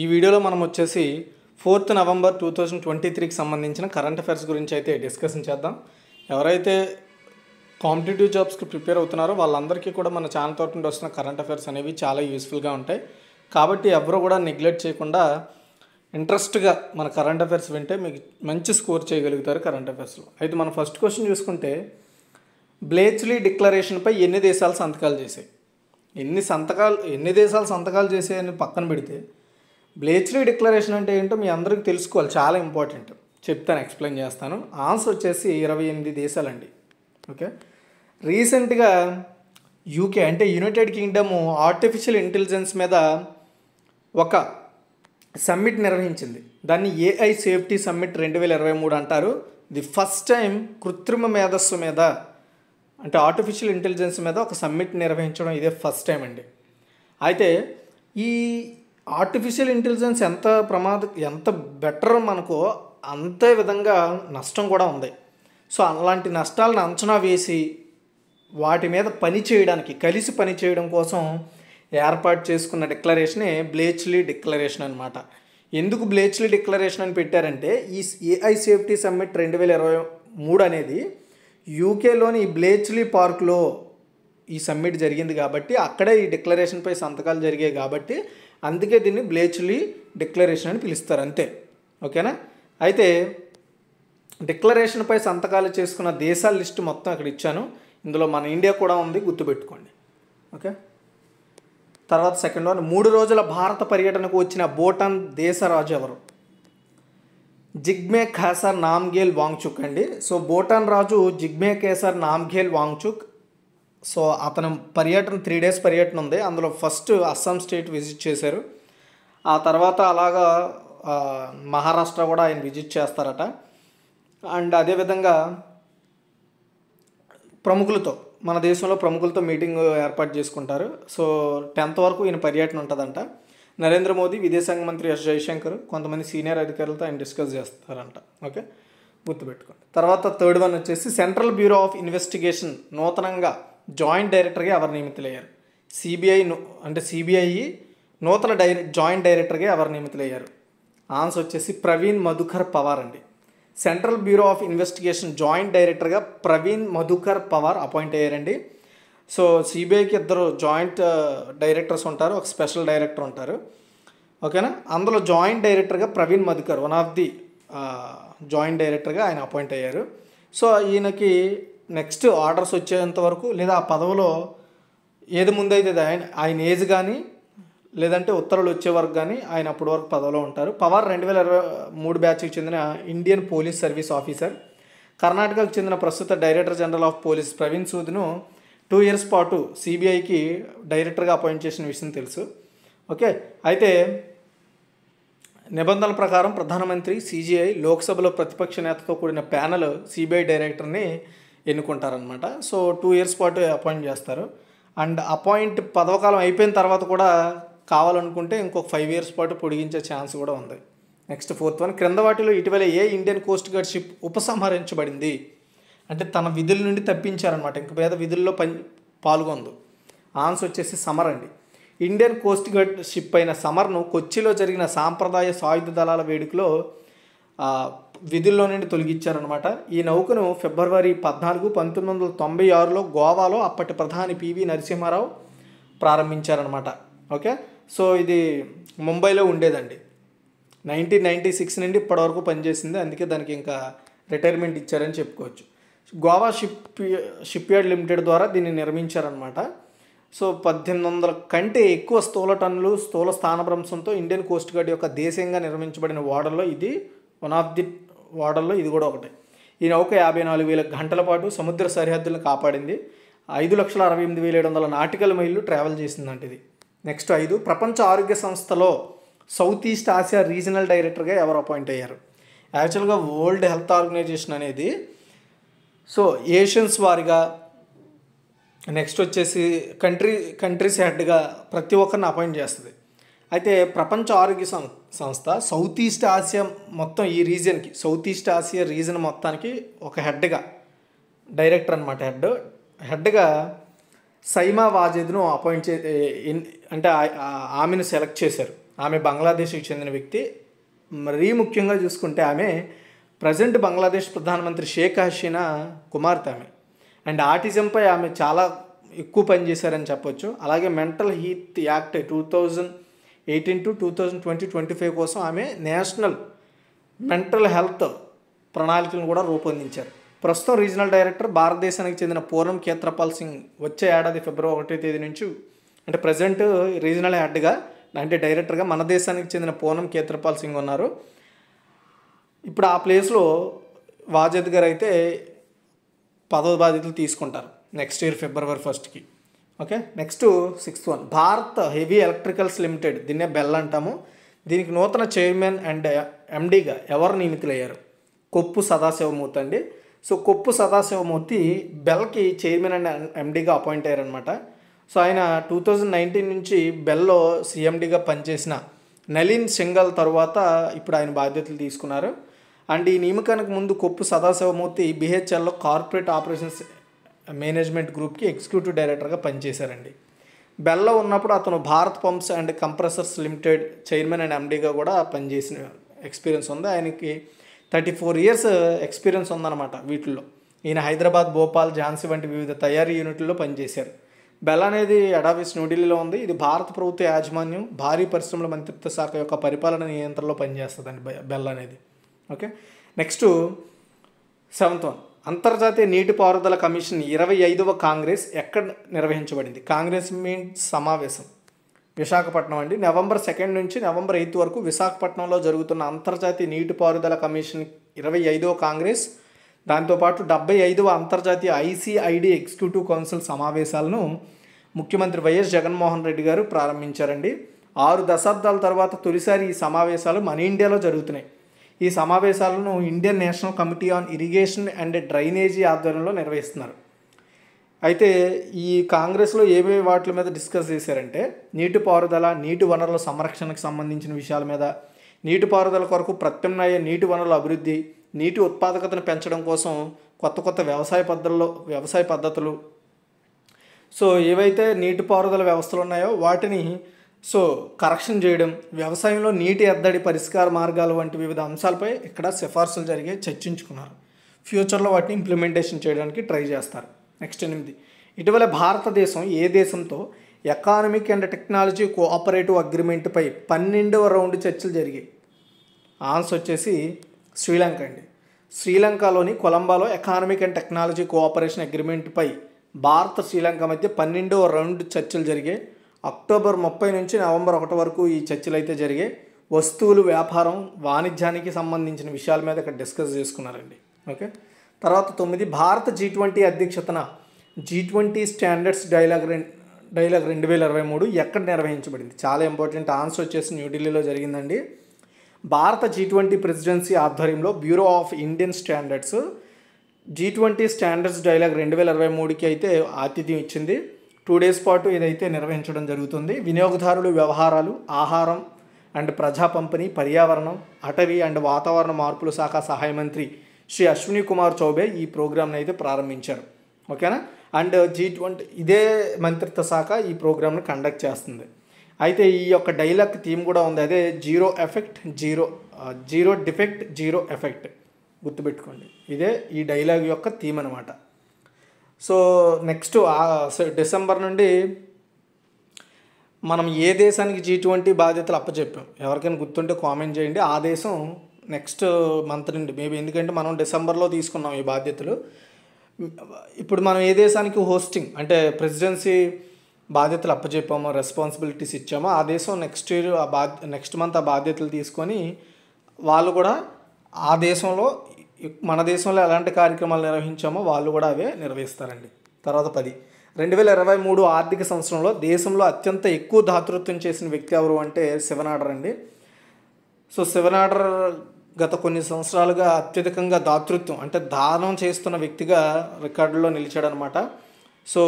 ఈ వీడియోలో మనం వచ్చేసి fourth November two thousand twenty త్రీకి సంబంధించిన కరెంట్ అఫైర్స్ గురించి అయితే డిస్కషన్ చేద్దాం ఎవరైతే కాంపిటేటివ్ జాబ్స్కి ప్రిపేర్ అవుతున్నారో వాళ్ళందరికీ కూడా మన ఛానల్ తోటి నుండి వస్తున్న కరెంట్ అఫైర్స్ అనేవి చాలా యూస్ఫుల్గా ఉంటాయి కాబట్టి ఎవరు కూడా నెగ్లెక్ట్ చేయకుండా ఇంట్రెస్ట్గా మన కరెంట్ అఫైర్స్ వింటే మీకు మంచి స్కోర్ చేయగలుగుతారు కరెంట్ అఫైర్స్లో అయితే మనం ఫస్ట్ క్వశ్చన్ చూసుకుంటే బ్లేచ్లీ డిక్లరేషన్పై ఎన్ని దేశాలు సంతకాలు చేశాయి ఎన్ని సంతకాలు ఎన్ని దేశాలు సంతకాలు చేసాయని పక్కన పెడితే బ్లేచ్లీ డిక్లరేషన్ అంటే ఏంటో మీ అందరికీ తెలుసుకోవాలి చాలా ఇంపార్టెంట్ చెప్తాను ఎక్స్ప్లెయిన్ చేస్తాను ఆన్సర్ వచ్చేసి ఇరవై ఎనిమిది దేశాలండి ఓకే రీసెంట్గా యూకే అంటే యునైటెడ్ కింగ్డమ్ ఆర్టిఫిషియల్ ఇంటెలిజెన్స్ మీద ఒక సమ్మిట్ నిర్వహించింది దాన్ని ఏఐ సేఫ్టీ సమ్మిట్ రెండు వేల ఇరవై మూడు అంటారు ది ఫస్ట్ టైం కృత్రిమ మేధస్సు మీద అంటే ఆర్టిఫిషియల్ ఇంటెలిజెన్స్ మీద ఒక సమ్మిట్ నిర్వహించడం ఇదే ఫస్ట్ టైం అండి అయితే ఈ ఆర్టిఫిషియల్ ఇంటెలిజెన్స్ ఎంత ప్రమాద ఎంత బెటర్ మనకో అంతే విధంగా నష్టం కూడా ఉంది సో అలాంటి నష్టాలను అంచనా వేసి వాటి మీద పని చేయడానికి కలిసి పని చేయడం కోసం ఏర్పాటు చేసుకున్న డిక్లరేషనే బ్లేచ్లీ డిక్లరేషన్ అనమాట ఎందుకు బ్లేచ్లీ డిక్లరేషన్ అని పెట్టారంటే ఈ ఏఐ సేఫ్టీ సమ్మిట్ రెండు వేల ఇరవై మూడు అనేది యూకేలోని బ్లేచ్లీ పార్క్లో ఈ సమ్మిట్ జరిగింది కాబట్టి అక్కడే ఈ డిక్లరేషన్పై సంతకాలు జరిగాయి కాబట్టి అందుకే దీన్ని బ్లేచ్లీ డిక్లరేషన్ అని పిలుస్తారు అంతే ఓకేనా అయితే డిక్లరేషన్పై సంతకాలు చేసుకున్న దేశాల లిస్టు మొత్తం అక్కడ ఇచ్చాను ఇందులో మన ఇండియా కూడా ఉంది గుర్తుపెట్టుకోండి ఓకే తర్వాత సెకండ్ వన్ మూడు రోజుల భారత పర్యటనకు వచ్చిన భూటాన్ దేశరాజు ఎవరు జిగ్మే ఖేసర్ నామ్గేల్ వాంగ్చుక్ అండి సో భూటాన్ రాజు జిగ్మే ఖేసర్ నామ్ఘేల్ వాంగ్చుక్ సో అతను పర్యటన త్రీ డేస్ పర్యటన ఉంది అందులో ఫస్ట్ అస్సాం స్టేట్ విజిట్ చేశారు ఆ తర్వాత అలాగా మహారాష్ట్ర కూడా ఆయన విజిట్ చేస్తారట అండ్ అదేవిధంగా ప్రముఖులతో మన దేశంలో ప్రముఖులతో మీటింగ్ ఏర్పాటు చేసుకుంటారు సో టెన్త్ వరకు ఈయన పర్యటన ఉంటుందంట నరేంద్ర మోదీ విదేశాంగ మంత్రి ఎస్ జయశంకర్ కొంతమంది సీనియర్ అధికారులతో ఆయన డిస్కస్ చేస్తారంట ఓకే గుర్తుపెట్టుకోండి తర్వాత థర్డ్ వన్ వచ్చేసి సెంట్రల్ బ్యూరో ఆఫ్ ఇన్వెస్టిగేషన్ నూతనంగా జాయింట్ డైరెక్టర్గా ఎవరు నియమితులయ్యారు సిబిఐ అంటే సిబిఐ నూతన డైర జాయింట్ డైరెక్టర్గా ఎవరు నియమితులయ్యారు ఆన్సర్ వచ్చేసి ప్రవీణ్ మధుకర్ పవార్ అండి Central Bureau of Investigation joint డైరెక్టర్గా ప్రవీణ్ మధుకర్ పవార్ అపాయింట్ అయ్యారండి సో సిబిఐకి ఇద్దరు జాయింట్ డైరెక్టర్స్ ఉంటారు ఒక స్పెషల్ డైరెక్టర్ ఉంటారు ఓకేనా అందులో జాయింట్ డైరెక్టర్గా Praveen Madhukar one of the joint డైరెక్టర్గా ఆయన అపాయింట్ అయ్యారు సో ఈయనకి నెక్స్ట్ ఆర్డర్స్ వచ్చేంత వరకు లేదా ఆ పదవిలో ఏది ముందైతే ఆయన ఆయన ఏజ్ కానీ లేదంటే ఉత్తర్వులు వచ్చే వరకు కానీ ఆయన అప్పటి వరకు పదవిలో ఉంటారు పవార్ రెండు వేల ఇరవై మూడు బ్యాచ్కి చెందిన ఇండియన్ పోలీస్ సర్వీస్ ఆఫీసర్ కర్ణాటకకు చెందిన ప్రస్తుత director general of police Praveen సూద్ను టూ ఇయర్స్ పాటు సిబిఐకి డైరెక్టర్గా అపాయింట్ చేసిన విషయం తెలుసు ఓకే అయితే నిబంధనల ప్రకారం ప్రధానమంత్రి సీజీఐ లోక్సభలో ప్రతిపక్ష నేతతో కూడిన ప్యానల్ సిబిఐ డైరెక్టర్ని ఎన్నుకుంటారనమాట సో టూ ఇయర్స్ పాటు అపాయింట్ చేస్తారు అండ్ అపాయింట్ పదవకాలం అయిపోయిన తర్వాత కూడా కావాలనుకుంటే ఇంకొక ఫైవ్ ఇయర్స్ పాటు పొడిగించే ఛాన్స్ కూడా ఉంది నెక్స్ట్ ఫోర్త్ వన్ క్రింద వాటిలో ఇటీవల ఏ ఇండియన్ కోస్ట్ గార్డ్ షిప్ ఉపసంహరించబడింది అంటే తన విధుల నుండి తప్పించారనమాట ఇంక పేద విధుల్లో పని పాల్గొందు ఆన్సర్ వచ్చేసి సమర్ అండి ఇండియన్ కోస్ట్ గార్డ్ షిప్ అయిన సమర్ను కొచ్చిలో జరిగిన సాంప్రదాయ సాయుధ దళాల వేడుకలో విధుల్లో నుండి తొలగించారనమాట ఈ నౌకను ఫిబ్రవరి పద్నాలుగు పంతొమ్మిది వందల తొంభై ఆరులో గోవాలో అప్పటి ప్రధాని పివి నరసింహారావు ప్రారంభించారనమాట ఓకే సో ఇది ముంబైలో ఉండేదండి నైన్టీన్ నైంటీ సిక్స్ నుండి ఇప్పటివరకు పనిచేసింది అందుకే దానికి ఇంకా రిటైర్మెంట్ ఇచ్చారని చెప్పుకోవచ్చు Goa ship shipyard limited ద్వారా దీన్ని నిర్మించారనమాట సో పద్దెనిమిది వందల కంటే ఎక్కువ స్థూల టన్నులు స్థూల స్థానభ్రంశంతో ఇండియన్ కోస్ట్ గార్డ్ యొక్క దేశంగా నిర్మించబడిన ఓడలో ఇది వన్ ఆఫ్ ది ఓడల్లో ఇది కూడా ఒకటి ఈ నౌక యాభై నాలుగు వేల గంటల పాటు సముద్ర సరిహద్దులను కాపాడింది ఐదు లక్షల అరవై ఎనిమిది వేల ఏడు వందల నాటికల్ మైళ్ళు ట్రావెల్ చేసిందంట ఇది నెక్స్ట్ ఐదు ప్రపంచ ఆరోగ్య సంస్థలో సౌత్ ఈస్ట్ ఆసియా రీజనల్ డైరెక్టర్గా ఎవరు అపాయింట్ అయ్యారు యాక్చువల్గా వరల్డ్ హెల్త్ ఆర్గనైజేషన్ అనేది సో ఏషియన్స్ వారిగా నెక్స్ట్ వచ్చేసి కంట్రీ కంట్రీస్ హెడ్గా ప్రతి ఒక్కరిని అపాయింట్ చేస్తుంది అయితే ప్రపంచ ఆరోగ్య సంస్థ సౌత్ ఈస్ట్ ఆసియా మొత్తం ఈ రీజియన్కి సౌత్ ఈస్ట్ ఆసియా రీజియన్ మొత్తానికి ఒక హెడ్గా డైరెక్టర్ అనమాట హెడ్ హెడ్గా సైమా వాజేద్ను అపాయింట్ చే అంటే ఆమెను సెలెక్ట్ చేశారు ఆమె బంగ్లాదేశ్కి చెందిన వ్యక్తి మరీ ముఖ్యంగా చూసుకుంటే ఆమె ప్రజెంట్ బంగ్లాదేశ్ ప్రధానమంత్రి షేక్ హసీనా కుమార్తె ఆమె అండ్ ఆటిజంపై ఆమె చాలా ఎక్కువ పనిచేశారని చెప్పొచ్చు అలాగే mental health act two thousand eighteen to two thousand twenty twenty five కోసం ఆమె నేషనల్ మెంటల్ హెల్త్ ప్రణాళికలను కూడా రూపొందించారు ప్రస్తుతం రీజనల్ డైరెక్టర్ భారతదేశానికి చెందిన పూర్ణం కేత్రపాల్ సింగ్ వచ్చే ఏడాది ఫిబ్రవరి ఒకటో తేదీ నుంచి అంటే ప్రజెంట్ రీజనల్ హెడ్గా అంటే డైరెక్టర్గా మన దేశానికి చెందిన పూనం కేత్రపాల్ సింగ్ ఉన్నారు ఇప్పుడు ఆ ప్లేస్లో వాజద్ గారు అయితే పదవ బాధ్యతలు తీసుకుంటారు నెక్స్ట్ ఇయర్ ఫిబ్రవరి ఫస్ట్కి okay next sixth one Bharat heavy electricals limited దీన్నే బెల్ అంటాము దీనికి నూతన చైర్మన్ అండ్ ఎండీగా ఎవరు నియమితులయ్యారు కొప్పు సదాశివమూర్తి అండి సో కొప్పు సదాశివమూర్తి బెల్కి చైర్మన్ అండ్ ఎండీగా అపాయింట్ అయ్యారనమాట సో ఆయన టూ థౌజండ్ నైన్టీన్ నుంచి బెల్లో సీఎండీగా పనిచేసిన నలిన్ సింగల్ తర్వాత ఇప్పుడు ఆయన బాధ్యతలు తీసుకున్నారు అండ్ ఈ నియమకానికి ముందు కొప్పు సదాశివమూర్తి బిహెచ్ఎల్లో కార్పొరేట్ ఆపరేషన్స్ మేనేజ్మెంట్ గ్రూప్కి ఎగ్జిక్యూటివ్ డైరెక్టర్గా పనిచేశారండి బెల్లో ఉన్నప్పుడు అతను Bharat pumps and compressors limited chairman and ఎండీగా కూడా పనిచేసిన ఎక్స్పీరియన్స్ ఉంది ఆయనకి థర్టీ ఫోర్ ఇయర్స్ ఎక్స్పీరియన్స్ ఉందన్నమాట వీటిల్లో ఈయన హైదరాబాద్ భోపాల్ ఝాన్సీ వంటి వివిధ తయారీ యూనిట్లలో పనిచేశారు బెల్ అనేది అడావిస్ న్యూఢిల్లీలో ఉంది ఇది భారత ప్రభుత్వ యాజమాన్యం భారీ పరిశ్రమల మంత్రిత్వ శాఖ యొక్క పరిపాలన నియంత్రణలో పనిచేస్తుందండి బెల్ అనేది ఓకే నెక్స్ట్ సెవెంత్ వన్ అంతర్జాతీయ నీటిపారుదల కమిషన్ ఇరవై ఐదవ కాంగ్రెస్ ఎక్కడ నిర్వహించబడింది కాంగ్రెస్ మీన్స్ సమావేశం విశాఖపట్నం అండి నవంబర్ సెకండ్ నుంచి నవంబర్ ఎయిత్ వరకు విశాఖపట్నంలో జరుగుతున్న అంతర్జాతీయ నీటిపారుదల కమిషన్ ఇరవై ఐదవ కాంగ్రెస్ దాంతోపాటు డెబ్బై ఐదవ అంతర్జాతీయ ఐసీఐడి ఎగ్జిక్యూటివ్ కౌన్సిల్ సమావేశాలను ముఖ్యమంత్రి వైఎస్ జగన్మోహన్ రెడ్డి గారు ప్రారంభించారండి ఆరు దశాబ్దాల తర్వాత తొలిసారి ఈ సమావేశాలు మన ఇండియాలో జరుగుతున్నాయి ఈ సమావేశాలను Indian National Committee on Irrigation and Drainage ఆధ్వర్యంలో నిర్వహిస్తున్నారు అయితే ఈ కాంగ్రెస్లో ఏమేమి వాటి మీద డిస్కస్ చేశారంటే నీటిపారుదల నీటి వనరుల సంరక్షణకు సంబంధించిన విషయాల మీద నీటిపారుదల కొరకు ప్రత్యామ్నాయ నీటి వనరుల అభివృద్ధి నీటి ఉత్పాదకతను పెంచడం కోసం కొత్త కొత్త వ్యవసాయ పద్ధతుల్లో వ్యవసాయ పద్ధతులు సో ఏవైతే నీటిపారుదల వ్యవస్థలు ఉన్నాయో వాటిని సో కరెక్షన్ చేయడం వ్యవసాయంలో నీటి ఎద్దడి పరిష్కార మార్గాలు వంటి వివిధ అంశాలపై ఇక్కడ సిఫార్సులు జరిగే చర్చించుకున్నారు ఫ్యూచర్లో వాటిని ఇంప్లిమెంటేషన్ చేయడానికి ట్రై చేస్తారు నెక్స్ట్ ఎనిమిది ఇటీవల భారతదేశం ఏ దేశంతో ఎకానమిక్ అండ్ టెక్నాలజీ కోఆపరేటివ్ అగ్రిమెంట్పై పన్నెండవ రౌండ్ చర్చలు జరిగాయి ఆన్సర్ వచ్చేసి శ్రీలంక అండి శ్రీలంకలోని కొలంబాలో ఎకానమిక్ అండ్ టెక్నాలజీ కోఆపరేషన్ అగ్రిమెంట్పై భారత శ్రీలంక మధ్య పన్నెండవ రౌండ్ చర్చలు జరిగాయి అక్టోబర్ ముప్పై నుంచి నవంబర్ ఒకటి వరకు ఈ చర్చలు అయితే జరిగాయి వస్తువులు వ్యాపారం వాణిజ్యానికి సంబంధించిన విషయాల మీద ఇక్కడ డిస్కస్ చేసుకున్నారండి ఓకే తర్వాత తొమ్మిది భారత జీ ట్వంటీ అధ్యక్షతన G twenty standards dialogue dialogue రెండు వేల ఇరవై మూడు ఎక్కడ నిర్వహించబడింది చాలా ఇంపార్టెంట్ ఆన్సర్ వచ్చేసి న్యూఢిల్లీలో జరిగిందండి భారత జీ ట్వంటీ ప్రెసిడెన్సీ ఆధ్వర్యంలో Bureau of Indian Standards G twenty standards dialogue రెండు వేల ఇరవై మూడుకి అయితే ఆతిథ్యం ఇచ్చింది టూ డేస్ పాటు ఇదైతే నిర్వహించడం జరుగుతుంది వినియోగదారులు వ్యవహారాలు ఆహారం అండ్ ప్రజా పంపిణీ పర్యావరణం అటవీ అండ్ వాతావరణ మార్పుల శాఖ సహాయ మంత్రి శ్రీ అశ్విని కుమార్ చౌబే ఈ ప్రోగ్రామ్ని అయితే ప్రారంభించారు ఓకేనా అండ్ జీ ట్వంటీ ఇదే మంత్రిత్వ శాఖ ఈ ప్రోగ్రాంను కండక్ట్ చేస్తుంది అయితే ఈ యొక్క డైలాగ్ థీమ్ కూడా ఉంది అదే zero effect zero zero defect zero effect గుర్తుపెట్టుకోండి ఇదే ఈ డైలాగ్ యొక్క థీమ్ అనమాట సో నెక్స్ట్ డిసెంబర్ నుండి మనం ఏ దేశానికి జీ ట్వంటీ బాధ్యతలు అప్పచెప్పాం ఎవరికైనా గుర్తుంటే కామెంట్ చేయండి ఆ దేశం నెక్స్ట్ మంత్ నుండి మేబీ ఎందుకంటే మనం డిసెంబర్లో తీసుకున్నాం ఈ బాధ్యతలు ఇప్పుడు మనం ఏ దేశానికి హోస్టింగ్ అంటే ప్రెసిడెన్సీ బాధ్యతలు అప్పచెప్పామో రెస్పాన్సిబిలిటీస్ ఇచ్చామో ఆ దేశం నెక్స్ట్ ఇయర్ ఆ బాధ్య నెక్స్ట్ మంత్ ఆ బాధ్యతలు తీసుకొని వాళ్ళు కూడా ఆ దేశంలో మన దేశంలో ఎలాంటి కార్యక్రమాలు నిర్వహించామో వాళ్ళు కూడా అవే నిర్వహిస్తారండి తర్వాత పది రెండు వేల ఇరవై మూడు ఆర్థిక సంవత్సరంలో దేశంలో అత్యంత ఎక్కువ దాతృత్వం చేసిన వ్యక్తి ఎవరు అంటే శివనాడర్ అండి సో శివనాడర్ గత కొన్ని సంవత్సరాలుగా అత్యధికంగా దాతృత్వం అంటే దానం చేస్తున్న వ్యక్తిగా రికార్డులో నిలిచాడనమాట సో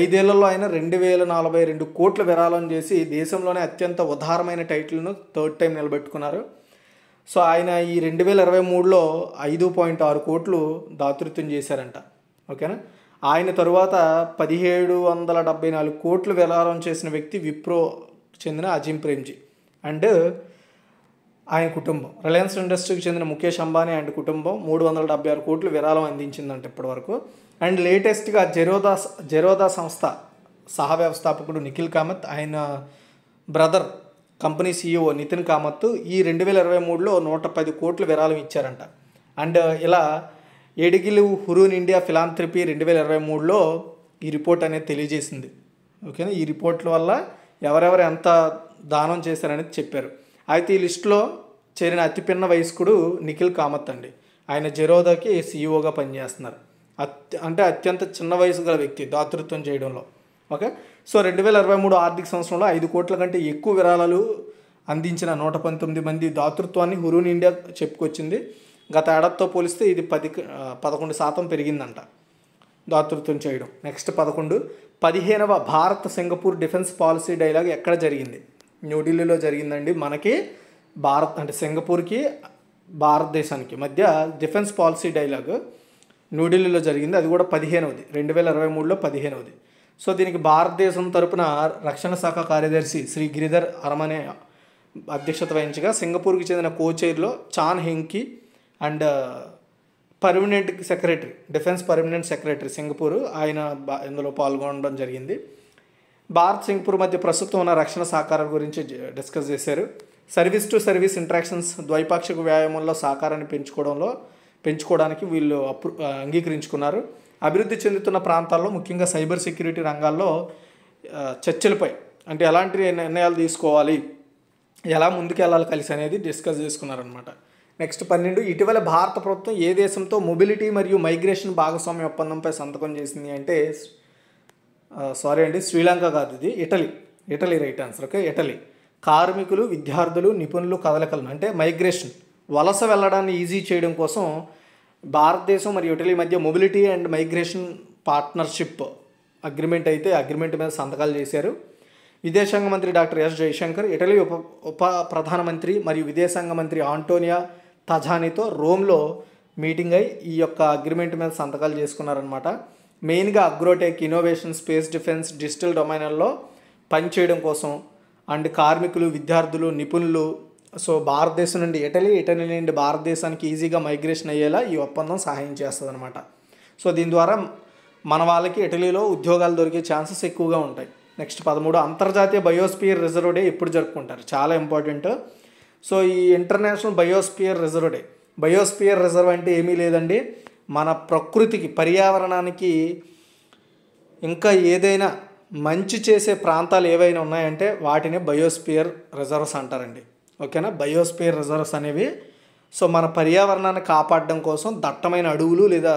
ఐదేళ్లలో ఆయన రెండు వేల నలభై రెండు కోట్ల విరాళం చేసి దేశంలోనే అత్యంత ఉదారమైన టైటిల్ను థర్డ్ టైం నిలబెట్టుకున్నారు సో ఆయన ఈ రెండు వేల ఇరవై మూడులో ఐదు పాయింట్ ఆరు కోట్లు దాతృత్వం చేశారంట ఓకేనా ఆయన తరువాత పదిహేడు వందల డెబ్బై నాలుగు కోట్లు వ్యవహారం చేసిన వ్యక్తి విప్రో చెందిన అజిమ్ ప్రేమ్జీ అండ్ ఆయన కుటుంబం రిలయన్స్ ఇండస్ట్రీకి చెందిన ముఖేష్ అంబానీ అండ్ కుటుంబం మూడు వందల డెబ్బై ఆరు కోట్లు విరాళం అందించిందంట ఇప్పటివరకు అండ్ లేటెస్ట్గా జెరోదా జెరోదా సంస్థ సహ వ్యవస్థాపకుడు నిఖిల్ కామత్ ఆయన brother company CEO e Nithin Kamath ఈ రెండు వేల ఇరవై మూడులో నూట పది కోట్లు విరాళం ఇచ్చారంట అండ్ uh, ఇలా ఏడిగిలు హురూన్ ఇండియా ఫిలాంథ్రపీ రెండు వేల ఇరవై మూడులో ఈ రిపోర్ట్ అనేది తెలియజేసింది ఓకేనా ఈ రిపోర్ట్ల వల్ల ఎవరెవరు ఎంత దానం చేశారనేది చెప్పారు అయితే ఈ లిస్టులో చేరిన అతిపిన్న వయస్కుడు నిఖిల్ కామత్ అండి ఆయన జెరోదాకి సీఈఓగా e పనిచేస్తున్నారు అత్య అంటే అత్యంత చిన్న వయసు గల వ్యక్తి దాతృత్వం చేయడంలో ఓకే సో రెండు వేల ఇరవై మూడు ఆర్థిక సంవత్సరంలో ఐదు కోట్ల కంటే ఎక్కువ విరాళాలు అందించిన నూట పంతొమ్మిది మంది దాతృత్వాన్ని హురూన్ ఇండియా చెప్పుకొచ్చింది గత ఏడాదితో పోలిస్తే ఇది పది పదకొండు శాతం పెరిగిందంట దాతృత్వం చేయడం నెక్స్ట్ పదకొండు పదిహేనవ Bharat Singapore defence policy dialogue ఎక్కడ జరిగింది న్యూఢిల్లీలో జరిగిందండి మనకి భారత్ అంటే సింగపూర్కి భారతదేశానికి మధ్య డిఫెన్స్ పాలసీ డైలాగ్ న్యూఢిల్లీలో జరిగింది అది కూడా పదిహేనవది రెండు వేల ఇరవై మూడులో పదిహేనవది సో దీనికి భారతదేశం తరపున రక్షణ శాఖ కార్యదర్శి శ్రీ గిరిధర్ అరమనే అధ్యక్షత వహించగా సింగపూర్కి చెందిన కోచైర్లో Chan Heng Kee and permanent secretary defence permanent secretary Singapore ఆయన ఇందులో పాల్గొనడం జరిగింది భారత్ సింగపూర్ మధ్య ప్రస్తుతం ఉన్న రక్షణ సహకారం గురించి డిస్కస్ చేశారు సర్వీస్ టు సర్వీస్ ఇంట్రాక్షన్స్ ద్వైపాక్షిక వ్యాయామంలో సహకారాన్ని పెంచుకోవడంలో పెంచుకోవడానికి వీళ్ళు అప్రూ uh, అంగీకరించుకున్నారు అభివృద్ధి చెందుతున్న ప్రాంతాల్లో ముఖ్యంగా సైబర్ సెక్యూరిటీ రంగాల్లో చర్చలపై అంటే ఎలాంటి నిర్ణయాలు తీసుకోవాలి ఎలా ముందుకెళ్ళాలి కలిసి అనేది డిస్కస్ చేసుకున్నారనమాట నెక్స్ట్ పన్నెండు ఇటీవల భారత ప్రభుత్వం ఏ దేశంతో మొబిలిటీ మరియు మైగ్రేషన్ భాగస్వామ్య ఒప్పందంపై సంతకం చేసింది అంటే సారీ అండి శ్రీలంక కాదు ఇది Italy Italy right answer okay Italy కార్మికులు విద్యార్థులు నిపుణులు కదలకలను అంటే మైగ్రేషన్ వలస వెళ్ళడాన్ని ఈజీ చేయడం కోసం భారతదేశం మరియు ఇటలీ మధ్య mobility and migration partnership agreement అయితే అగ్రిమెంట్ మీద సంతకాలు చేశారు విదేశాంగ మంత్రి డాక్టర్ ఎస్ జయశంకర్ ఇటలీ ఉప ఉప ప్రధానమంత్రి మరియు విదేశాంగ మంత్రి ఆంటోనియా తజానీతో రోమ్లో మీటింగ్ అయి ఈ యొక్క అగ్రిమెంట్ మీద సంతకాలు చేసుకున్నారనమాట మెయిన్గా agrotech innovation space defence digital డొమైన్లలో పనిచేయడం కోసం అండ్ కార్మికులు విద్యార్థులు నిపుణులు సో భారతదేశం నుండి ఇటలీ ఇటలీ నుండి భారతదేశానికి ఈజీగా మైగ్రేషన్ అయ్యేలా ఈ ఒప్పందం సహాయం చేస్తుంది అనమాట సో దీని ద్వారా మన వాళ్ళకి ఇటలీలో ఉద్యోగాలు దొరికే ఛాన్సెస్ ఎక్కువగా ఉంటాయి నెక్స్ట్ పదమూడు అంతర్జాతీయ బయోస్పియర్ రిజర్వ్ డే ఎప్పుడు జరుపుకుంటారు చాలా ఇంపార్టెంట్ సో ఈ international biosphere reserve day biosphere reserve అంటే ఏమీ లేదండి మన ప్రకృతికి పర్యావరణానికి ఇంకా ఏదైనా మంచి చేసే ప్రాంతాలు ఏవైనా ఉన్నాయంటే వాటిని బయోస్పియర్ రిజర్వ్స్ అంటారండి ఓకేనా బయోస్పియర్ రిజర్వ్స్ అనేవి సో మన పర్యావరణాన్ని కాపాడడం కోసం దట్టమైన అడవులు లేదా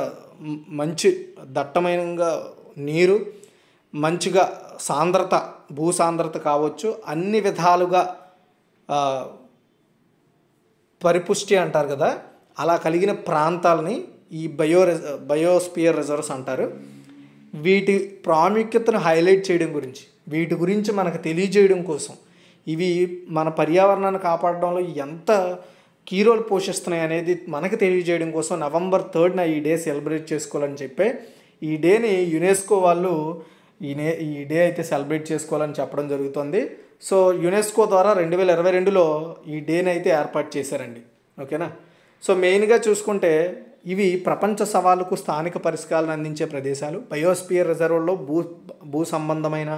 మంచి దట్టమైన నీరు మంచిగా సాంద్రత భూ సాంద్రత కావచ్చు అన్ని విధాలుగా పరిపుష్టి అంటారు కదా అలా కలిగిన ప్రాంతాలని ఈ బయో బయోస్పియర్ రిజర్వ్స్ అంటారు వీటి ప్రాముఖ్యతను హైలైట్ చేయడం గురించి వీటి గురించి మనకు తెలియజేయడం కోసం ఇవి మన పర్యావరణాన్ని కాపాడడంలో ఎంత కీ రోల్ పోషిస్తున్నాయి అనేది మనకు తెలియజేయడం కోసం నవంబర్ థర్డ్న ఈ డే సెలబ్రేట్ చేసుకోవాలని చెప్పే ఈ డేని యునెస్కో వాళ్ళు ఈ ఈ డే అయితే సెలబ్రేట్ చేసుకోవాలని చెప్పడం జరుగుతుంది సో యునెస్కో ద్వారా రెండు వేల ఇరవై రెండులో ఈ డేని అయితే ఏర్పాటు చేశారండి ఓకేనా సో మెయిన్గా చూసుకుంటే ఇవి ప్రపంచ సవాళ్ళకు స్థానిక పరిష్కారాలను అందించే ప్రదేశాలు బయోస్పియర్ రిజర్వ్లో భూ భూ సంబంధమైన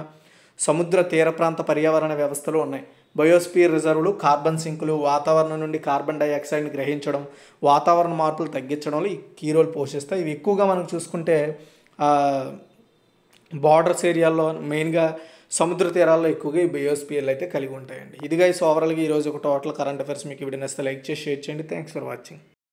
సముద్ర తీర ప్రాంత పర్యావరణ వ్యవస్థలు ఉన్నాయి బయోస్పియర్ రిజర్వులు కార్బన్ సింకులు వాతావరణం నుండి కార్బన్ డైఆక్సైడ్ని గ్రహించడం వాతావరణ మార్పులు తగ్గించడంలో కీ రోల్ పోషిస్తాయి ఇవి ఎక్కువగా మనం చూసుకుంటే బార్డర్స్ ఏరియాల్లో మెయిన్గా సముద్ర తీరాల్లో ఎక్కువగా ఈ బయోస్పియర్లు అయితే కలిగి ఉంటాయండి ఇదిగా ఈ ఓవరాల్గా ఈరోజు ఒక టోటల్ కరెంట్ అఫైర్స్ మీకు వీడియో నచ్చితే లైక్ చేసి షేర్ చేయండి థ్యాంక్స్ ఫర్ వాచింగ్